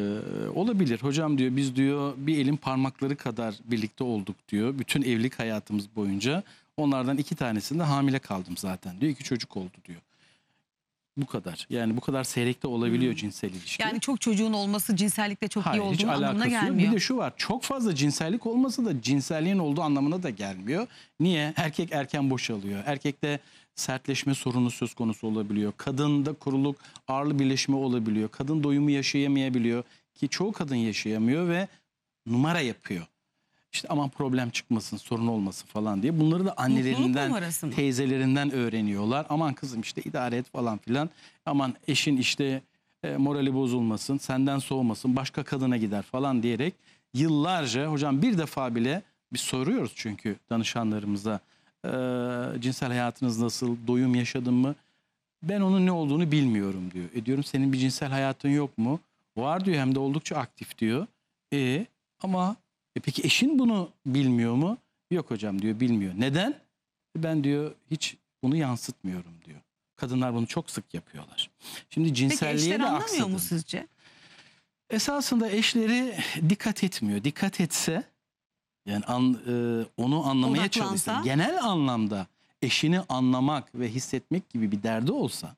olabilir. Hocam diyor biz diyor bir elin parmakları kadar birlikte olduk diyor. Bütün evlilik hayatımız boyunca. Onlardan iki tanesinde hamile kaldım zaten diyor. İki çocuk oldu diyor. Bu kadar. Yani bu kadar seyrekte olabiliyor hmm. cinsel ilişki. Yani çok çocuğun olması cinsellikle çok Hayır, iyi olduğu anlamına gelmiyor. Bir de şu var. Çok fazla cinsellik olması da cinselliğin olduğu anlamına da gelmiyor. Niye? Erkek erken boşalıyor. Erkekte sertleşme sorunu söz konusu olabiliyor. Kadında kuruluk ağırlı birleşme olabiliyor. Kadın doyumu yaşayamayabiliyor ki çoğu kadın yaşayamıyor ve numara yapıyor. İşte aman problem çıkmasın, sorun olmasın falan diye. Bunları da annelerinden, teyzelerinden öğreniyorlar. Aman kızım işte idare et falan filan. Aman eşin işte e, morali bozulmasın, senden soğumasın, başka kadına gider falan diyerek yıllarca hocam bir defa bile biz soruyoruz çünkü danışanlarımıza e, cinsel hayatınız nasıl, doyum yaşadın mı? Ben onun ne olduğunu bilmiyorum diyor. E diyorum senin bir cinsel hayatın yok mu? Var diyor hem de oldukça aktif diyor. E ama e peki eşin bunu bilmiyor mu? Yok hocam diyor bilmiyor. Neden? E ben diyor hiç bunu yansıtmıyorum diyor. Kadınlar bunu çok sık yapıyorlar. Şimdi cinselliğe Peki, eşler de anlamıyor aksadın. mu sizce? Esasında eşleri dikkat etmiyor. Dikkat etse yani an, e, onu anlamaya çalışsa genel anlamda eşini anlamak ve hissetmek gibi bir derdi olsa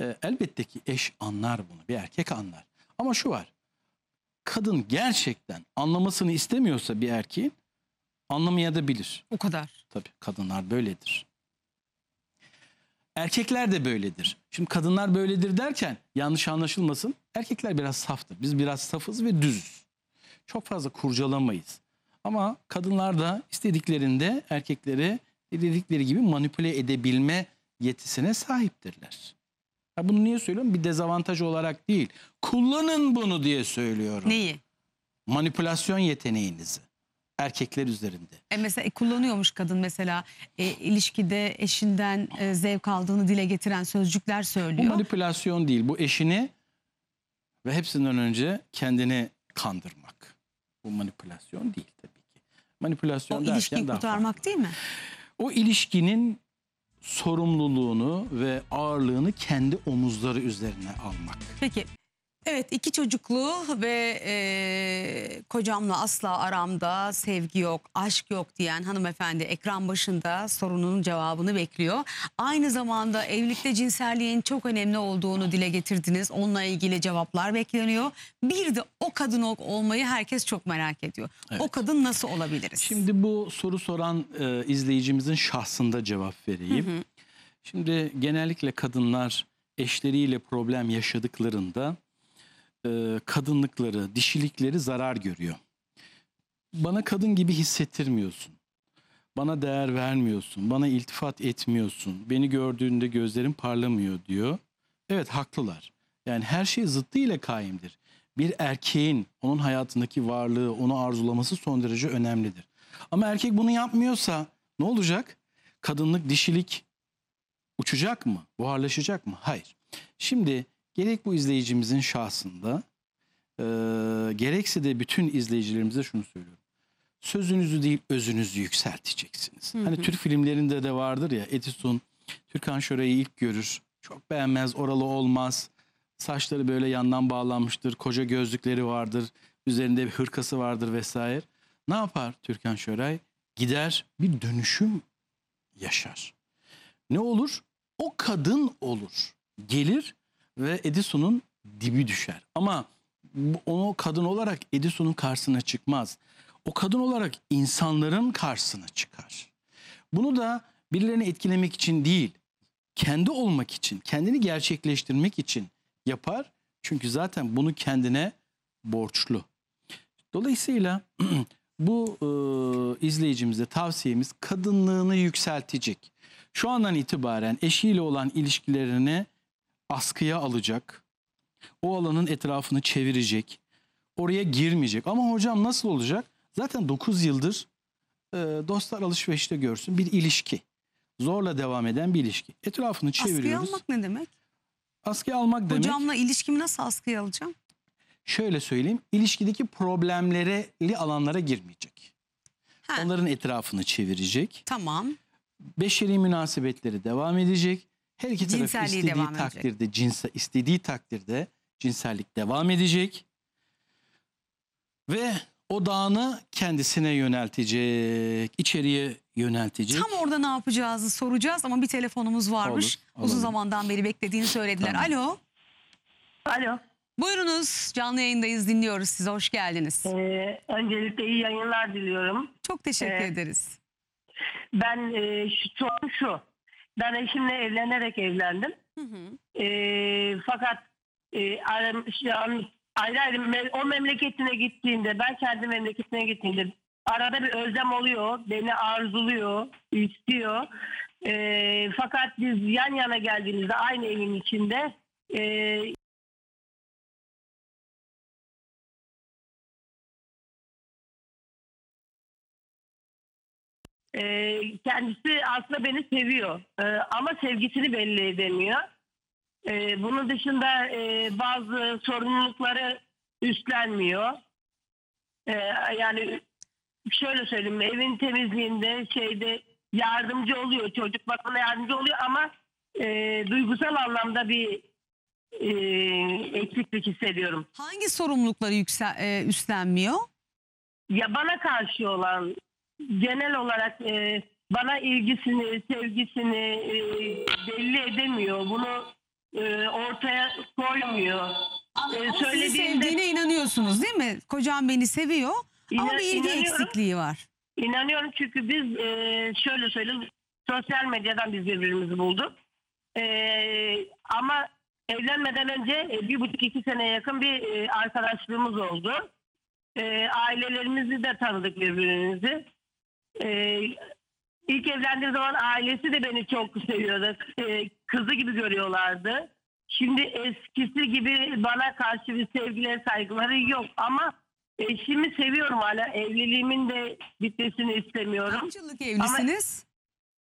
e, elbette ki eş anlar bunu. Bir erkek anlar. Ama şu var kadın gerçekten anlamasını istemiyorsa bir erkeğin anlamaya da bilir. O kadar. Tabii kadınlar böyledir. Erkekler de böyledir. Şimdi kadınlar böyledir derken yanlış anlaşılmasın. Erkekler biraz saftır. Biz biraz safız ve düz. Çok fazla kurcalamayız. Ama kadınlar da istediklerinde erkekleri dedikleri gibi manipüle edebilme yetisine sahiptirler. Ha bunu niye söylüyorum? Bir dezavantaj olarak değil. Kullanın bunu diye söylüyorum. Neyi? Manipülasyon yeteneğinizi erkekler üzerinde. E mesela e, kullanıyormuş kadın mesela e, ilişkide eşinden e, zevk aldığını dile getiren sözcükler söylüyor. Bu manipülasyon değil. Bu eşini ve hepsinden önce kendini kandırmak. Bu manipülasyon değil tabii ki. Manipülasyon o derken daha O ilişkiyi kurtarmak farklı. değil mi? O ilişkinin sorumluluğunu ve ağırlığını kendi omuzları üzerine almak. Peki Evet iki çocuklu ve e, kocamla asla aramda sevgi yok, aşk yok diyen hanımefendi ekran başında sorunun cevabını bekliyor. Aynı zamanda evlilikte cinselliğin çok önemli olduğunu dile getirdiniz. Onunla ilgili cevaplar bekleniyor. Bir de o kadın ol- olmayı herkes çok merak ediyor. Evet. O kadın nasıl olabiliriz? Şimdi bu soru soran e, izleyicimizin şahsında cevap vereyim. Şimdi genellikle kadınlar eşleriyle problem yaşadıklarında e, kadınlıkları, dişilikleri zarar görüyor. Bana kadın gibi hissettirmiyorsun. Bana değer vermiyorsun, bana iltifat etmiyorsun. Beni gördüğünde gözlerim parlamıyor diyor. Evet haklılar. Yani her şey zıttı ile kaimdir. Bir erkeğin onun hayatındaki varlığı, onu arzulaması son derece önemlidir. Ama erkek bunu yapmıyorsa ne olacak? Kadınlık, dişilik uçacak mı? Buharlaşacak mı? Hayır. Şimdi Gerek bu izleyicimizin şahsında e, gerekse de bütün izleyicilerimize şunu söylüyorum. Sözünüzü değil özünüzü yükselteceksiniz. Hı hani hı. Hani Türk filmlerinde de vardır ya Edison Türkan Şoray'ı ilk görür. Çok beğenmez oralı olmaz. Saçları böyle yandan bağlanmıştır. Koca gözlükleri vardır. Üzerinde bir hırkası vardır vesaire. Ne yapar Türkan Şoray? Gider bir dönüşüm yaşar. Ne olur? O kadın olur. Gelir ve Edison'un dibi düşer. Ama onu kadın olarak Edison'un karşısına çıkmaz. O kadın olarak insanların karşısına çıkar. Bunu da birilerini etkilemek için değil, kendi olmak için, kendini gerçekleştirmek için yapar. Çünkü zaten bunu kendine borçlu. Dolayısıyla bu e, izleyicimize tavsiyemiz kadınlığını yükseltecek. Şu andan itibaren eşiyle olan ilişkilerini askıya alacak. O alanın etrafını çevirecek. Oraya girmeyecek. Ama hocam nasıl olacak? Zaten 9 yıldır e, dostlar alışverişte görsün bir ilişki. Zorla devam eden bir ilişki. Etrafını Askıya çeviriyoruz. almak ne demek? Askıya almak demek Hocamla ilişkimi nasıl askıya alacağım? şöyle söyleyeyim. ilişkideki problemleri alanlara girmeyecek. Ha, Onların etrafını çevirecek. Tamam. Beşeri münasebetleri devam edecek. Her iki taraf istediği devam edecek. takdirde cinse istediği takdirde cinsellik devam edecek. Ve o odağını kendisine yöneltecek, içeriye yöneltecek. Tam orada ne yapacağızı soracağız ama bir telefonumuz varmış. Olur, olabilir. Uzun zamandan beri beklediğini söylediler. Tamam. Alo. Alo. Buyurunuz canlı yayındayız dinliyoruz sizi hoş geldiniz. Ee, öncelikle iyi yayınlar diliyorum. Çok teşekkür Ee, ederiz. Ben e, şu, şu an şu. Ben eşimle evlenerek evlendim. Hı hı. E, fakat e, ayrı ayrı o memleketine gittiğinde ben kendi memleketine gittiğimde arada bir özlem oluyor. Beni arzuluyor, istiyor. E, fakat biz yan yana geldiğimizde aynı evin içinde e, E, kendisi aslında beni seviyor e, ama sevgisini belli edemiyor. E, bunun dışında e, bazı sorumlulukları üstlenmiyor. E, yani şöyle söyleyeyim evin temizliğinde şeyde yardımcı oluyor çocuk bakımına yardımcı oluyor ama e, duygusal anlamda bir e, eksiklik hissediyorum. Hangi sorumlulukları yüksel, e, üstlenmiyor? Ya bana karşı olan genel olarak e, bana ilgisini, sevgisini e, belli edemiyor. Bunu e, ortaya koymuyor. Ama Ee, o sizi sevdiğine inanıyorsunuz değil mi? Kocam beni seviyor ama bir ilgi eksikliği var. İnanıyorum çünkü biz e, şöyle söyleyeyim sosyal medyadan biz birbirimizi bulduk. E, ama evlenmeden önce e, bir buçuk iki sene yakın bir e, arkadaşlığımız oldu. E, ailelerimizi de tanıdık birbirimizi. İlk ee, ilk evlendiğim zaman ailesi de beni çok seviyordu. Ee, kızı gibi görüyorlardı. Şimdi eskisi gibi bana karşı bir sevgiler saygıları yok ama eşimi seviyorum hala. Evliliğimin de bitmesini istemiyorum. Kaç yıllık evlisiniz?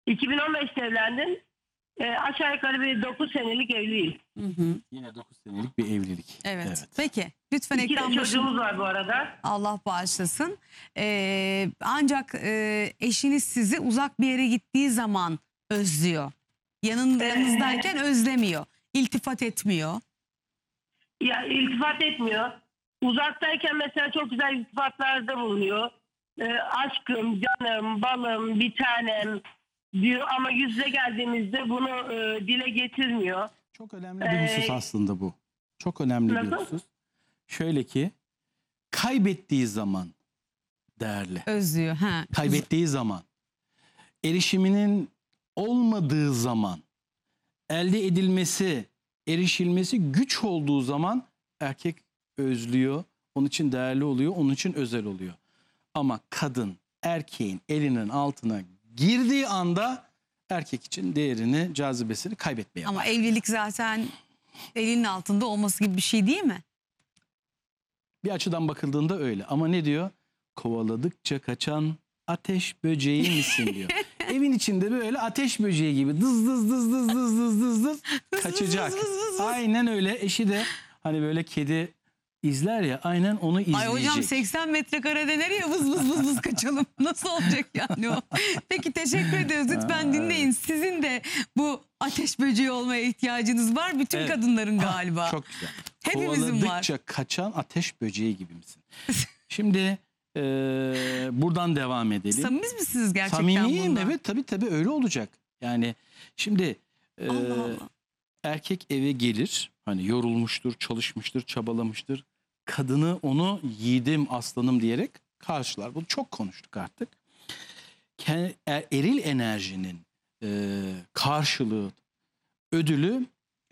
Ama 2015'te evlendim. Ee, aşağı yukarı bir 9 senelik evliyim. Hı hı. Yine 9 senelik bir evlilik. Evet. evet. Peki. Lütfen İki ekran de çocuğumuz var bu arada. Allah bağışlasın. Ee, ancak e, eşiniz sizi uzak bir yere gittiği zaman özlüyor. Yanında, ee. yanınızdayken özlemiyor. İltifat etmiyor. Ya iltifat etmiyor. Uzaktayken mesela çok güzel iltifatlarda bulunuyor. Ee, aşkım, canım, balım, bir tanem, diyor ama yüz geldiğimizde bunu e, dile getirmiyor. Çok önemli bir e, husus aslında bu. Çok önemli bir nasıl? husus. Şöyle ki kaybettiği zaman değerli. Özlüyor. Ha. Kaybettiği zaman erişiminin olmadığı zaman elde edilmesi, erişilmesi güç olduğu zaman erkek özlüyor. Onun için değerli oluyor, onun için özel oluyor. Ama kadın erkeğin elinin altına girdiği anda erkek için değerini, cazibesini kaybetmeye Ama evlilik zaten elinin altında olması gibi bir şey değil mi? Bir açıdan bakıldığında öyle. Ama ne diyor? Kovaladıkça kaçan ateş böceği misin diyor. Evin içinde böyle ateş böceği gibi dız dız dız dız dız dız dız dız kaçacak. Aynen öyle. Eşi de hani böyle kedi izler ya aynen onu izleyecek. Ay hocam 80 metrekarede nereye vız vız vız vız kaçalım? Nasıl olacak yani o? Peki teşekkür ediyoruz. Lütfen dinleyin. Sizin de bu ateş böceği olmaya ihtiyacınız var. Bütün Evet. kadınların ah, galiba. Çok güzel. Hepimizin var. kaçan ateş böceği gibi misin? Şimdi e, buradan devam edelim. Samimiz misiniz gerçekten Samimiyim bunda? evet tabii tabii öyle olacak. Yani şimdi e, Allah Allah. erkek eve gelir hani yorulmuştur, çalışmıştır, çabalamıştır kadını onu yiğidim aslanım diyerek karşılar. Bunu çok konuştuk artık. E, eril enerjinin e, karşılığı, ödülü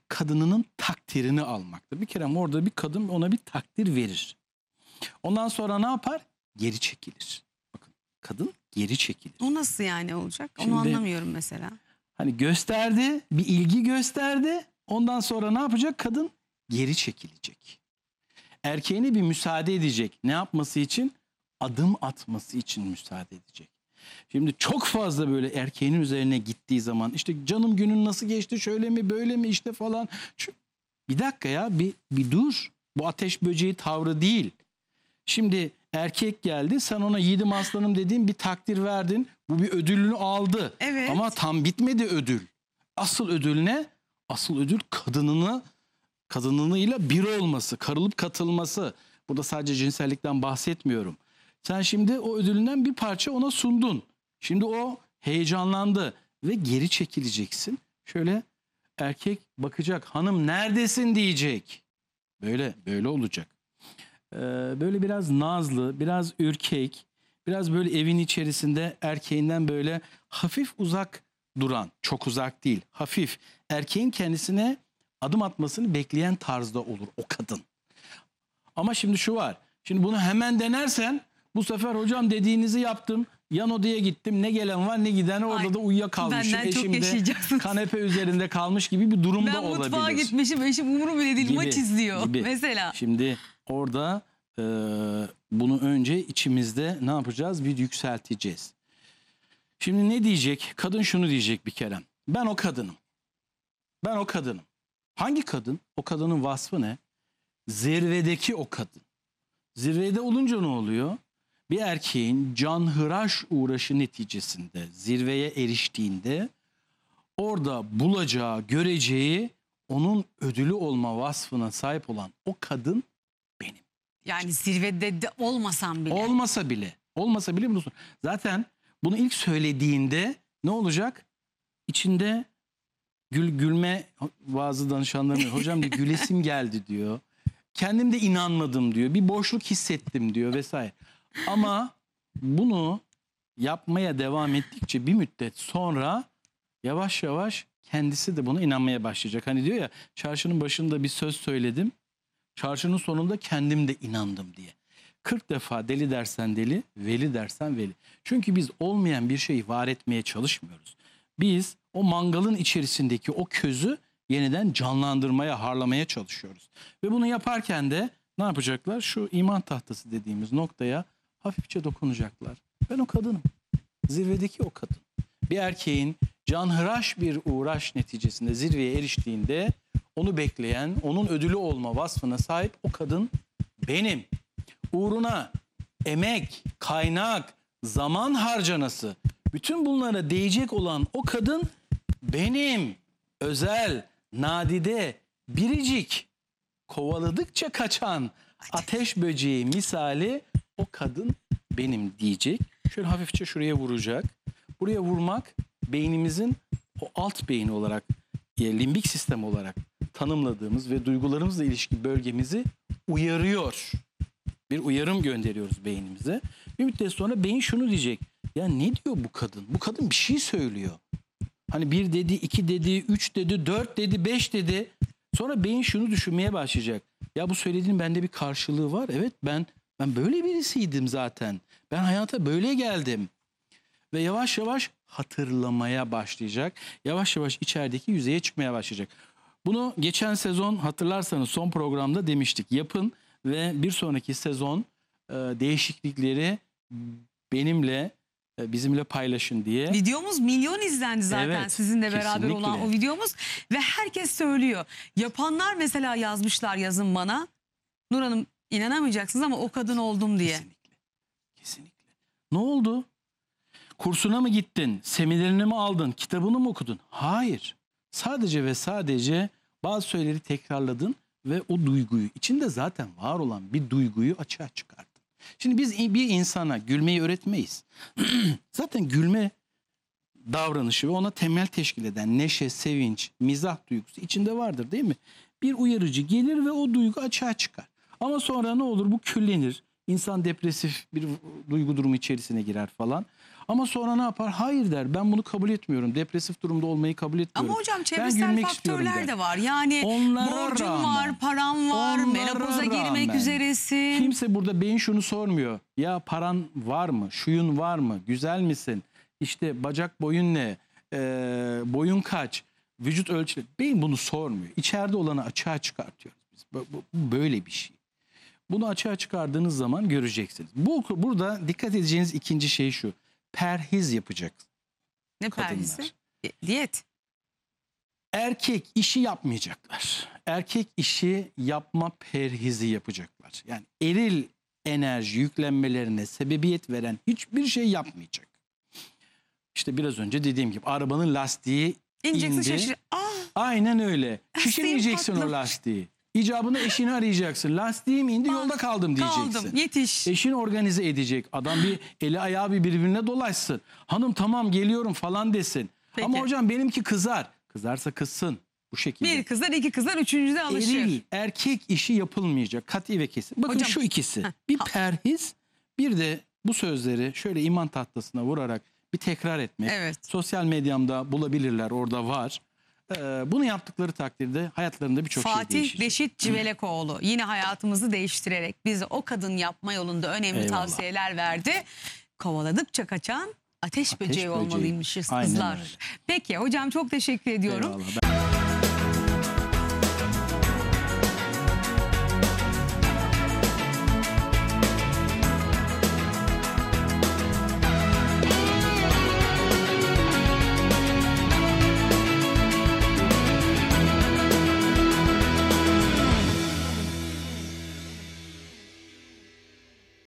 kadınının takdirini almaktır. Bir kere orada bir kadın ona bir takdir verir. Ondan sonra ne yapar? Geri çekilir. Bakın kadın geri çekilir. O nasıl yani olacak? Şimdi, Onu anlamıyorum mesela. Hani gösterdi, bir ilgi gösterdi. Ondan sonra ne yapacak? Kadın geri çekilecek erkeğine bir müsaade edecek. Ne yapması için? Adım atması için müsaade edecek. Şimdi çok fazla böyle erkeğinin üzerine gittiği zaman işte canım günün nasıl geçti şöyle mi böyle mi işte falan. bir dakika ya bir, bir dur. Bu ateş böceği tavrı değil. Şimdi erkek geldi sen ona yiğidim aslanım dediğin bir takdir verdin. Bu bir ödülünü aldı. Evet. Ama tam bitmedi ödül. Asıl ödül ne? Asıl ödül kadınını kadınlığıyla bir olması, karılıp katılması. Burada sadece cinsellikten bahsetmiyorum. Sen şimdi o ödülünden bir parça ona sundun. Şimdi o heyecanlandı ve geri çekileceksin. Şöyle erkek bakacak, hanım neredesin diyecek. Böyle böyle olacak. Ee, böyle biraz nazlı, biraz ürkek, biraz böyle evin içerisinde erkeğinden böyle hafif uzak duran, çok uzak değil, hafif erkeğin kendisine adım atmasını bekleyen tarzda olur o kadın. Ama şimdi şu var. Şimdi bunu hemen denersen bu sefer hocam dediğinizi yaptım. Yan odaya gittim. Ne gelen var ne giden orada Ay, da uyuyakalmışım. Benden eşim çok yaşayacaksın. kanepe üzerinde kalmış gibi bir durumda olabilir. Ben mutfağa olabilir. gitmişim. Eşim umurum bile değil. Gibi, maç izliyor gibi. mesela. Şimdi orada e, bunu önce içimizde ne yapacağız? Bir yükselteceğiz. Şimdi ne diyecek? Kadın şunu diyecek bir kere. Ben o kadınım. Ben o kadınım. Hangi kadın? O kadının vasfı ne? Zirvedeki o kadın. Zirvede olunca ne oluyor? Bir erkeğin can canhıraş uğraşı neticesinde zirveye eriştiğinde orada bulacağı, göreceği onun ödülü olma vasfına sahip olan o kadın benim. Yani zirvede de olmasam bile. Olmasa bile. Olmasa bile bunu Zaten bunu ilk söylediğinde ne olacak? İçinde Gül gülme bazı danışanlarım hocam diyor gülesim geldi diyor. Kendim de inanmadım diyor. Bir boşluk hissettim diyor vesaire. Ama bunu yapmaya devam ettikçe bir müddet sonra yavaş yavaş kendisi de buna inanmaya başlayacak. Hani diyor ya çarşının başında bir söz söyledim. Çarşının sonunda kendim de inandım diye. 40 defa deli dersen deli, veli dersen veli. Çünkü biz olmayan bir şeyi var etmeye çalışmıyoruz. Biz o mangalın içerisindeki o közü yeniden canlandırmaya, harlamaya çalışıyoruz. Ve bunu yaparken de ne yapacaklar? Şu iman tahtası dediğimiz noktaya hafifçe dokunacaklar. Ben o kadınım. Zirvedeki o kadın. Bir erkeğin canhıraş bir uğraş neticesinde zirveye eriştiğinde onu bekleyen, onun ödülü olma vasfına sahip o kadın benim. Uğruna emek, kaynak, zaman harcanası bütün bunlara değecek olan o kadın benim, özel, nadide, biricik, kovaladıkça kaçan ateş böceği misali o kadın benim diyecek. Şöyle hafifçe şuraya vuracak. Buraya vurmak beynimizin o alt beyin olarak, e, limbik sistem olarak tanımladığımız ve duygularımızla ilişki bölgemizi uyarıyor. Bir uyarım gönderiyoruz beynimize. Bir müddet sonra beyin şunu diyecek. Ya ne diyor bu kadın? Bu kadın bir şey söylüyor. Hani bir dedi, iki dedi, üç dedi, dört dedi, beş dedi. Sonra beyin şunu düşünmeye başlayacak. Ya bu söylediğin bende bir karşılığı var. Evet ben ben böyle birisiydim zaten. Ben hayata böyle geldim. Ve yavaş yavaş hatırlamaya başlayacak. Yavaş yavaş içerideki yüzeye çıkmaya başlayacak. Bunu geçen sezon hatırlarsanız son programda demiştik. Yapın ve bir sonraki sezon e, değişiklikleri benimle e, bizimle paylaşın diye. Videomuz milyon izlendi zaten evet, sizinle beraber kesinlikle. olan o videomuz ve herkes söylüyor. Yapanlar mesela yazmışlar yazın bana. Nur Hanım inanamayacaksınız ama o kadın oldum diye. Kesinlikle. Kesinlikle. Ne oldu? Kursuna mı gittin? Seminerini mi aldın? Kitabını mı okudun? Hayır. Sadece ve sadece bazı şeyleri tekrarladın ve o duyguyu içinde zaten var olan bir duyguyu açığa çıkardın. Şimdi biz bir insana gülmeyi öğretmeyiz. Zaten gülme davranışı ve ona temel teşkil eden neşe, sevinç, mizah duygusu içinde vardır değil mi? Bir uyarıcı gelir ve o duygu açığa çıkar. Ama sonra ne olur bu küllenir. İnsan depresif bir duygu durumu içerisine girer falan. Ama sonra ne yapar? Hayır der. Ben bunu kabul etmiyorum. Depresif durumda olmayı kabul etmiyorum. Ama hocam çevresel faktörler de var. Yani Onlara borcun rağmen, var, param var, menopoza girmek rağmen. üzeresin. Kimse burada beyin şunu sormuyor. Ya paran var mı? Şuyun var mı? Güzel misin? İşte bacak boyun ne? Ee, boyun kaç? Vücut ölçüleri. Beyin bunu sormuyor. İçeride olanı açığa çıkartıyoruz biz. Böyle bir şey. Bunu açığa çıkardığınız zaman göreceksiniz. Bu burada dikkat edeceğiniz ikinci şey şu perhiz yapacak. Ne kadınlar. perhizi? E, diyet. Erkek işi yapmayacaklar. Erkek işi yapma perhizi yapacaklar. Yani eril enerji yüklenmelerine sebebiyet veren hiçbir şey yapmayacak. İşte biraz önce dediğim gibi arabanın lastiği İneceksin indi. Şaşır. Aa, ah! Aynen öyle. Lastiğim Şişirmeyeceksin o lastiği. İcabını eşini arayacaksın. Lastiğim indi yolda kaldım diyeceksin. Kaldım yetiş. Eşin organize edecek. Adam bir eli ayağı bir birbirine dolaşsın. Hanım tamam geliyorum falan desin. Peki. Ama hocam benimki kızar. Kızarsa kızsın. Bu şekilde. Bir kızlar iki kızlar üçüncüde alışır. Eril, erkek işi yapılmayacak. Kat'i ve kesin. Bakın Hocam- şu ikisi. Heh, Bir al. perhiz bir de bu sözleri şöyle iman tahtasına vurarak bir tekrar etmek. Evet. Sosyal medyamda bulabilirler orada var. Ee, bunu yaptıkları takdirde hayatlarında birçok şey değişecek. Fatih Reşit Civelekoğlu yine hayatımızı değiştirerek bize o kadın yapma yolunda önemli Eyvallah. tavsiyeler verdi. Kovaladıkça kaçan ateş, ateş böceği, böceği olmalıymışız kızlar. Peki hocam çok teşekkür ediyorum. Eyvallah.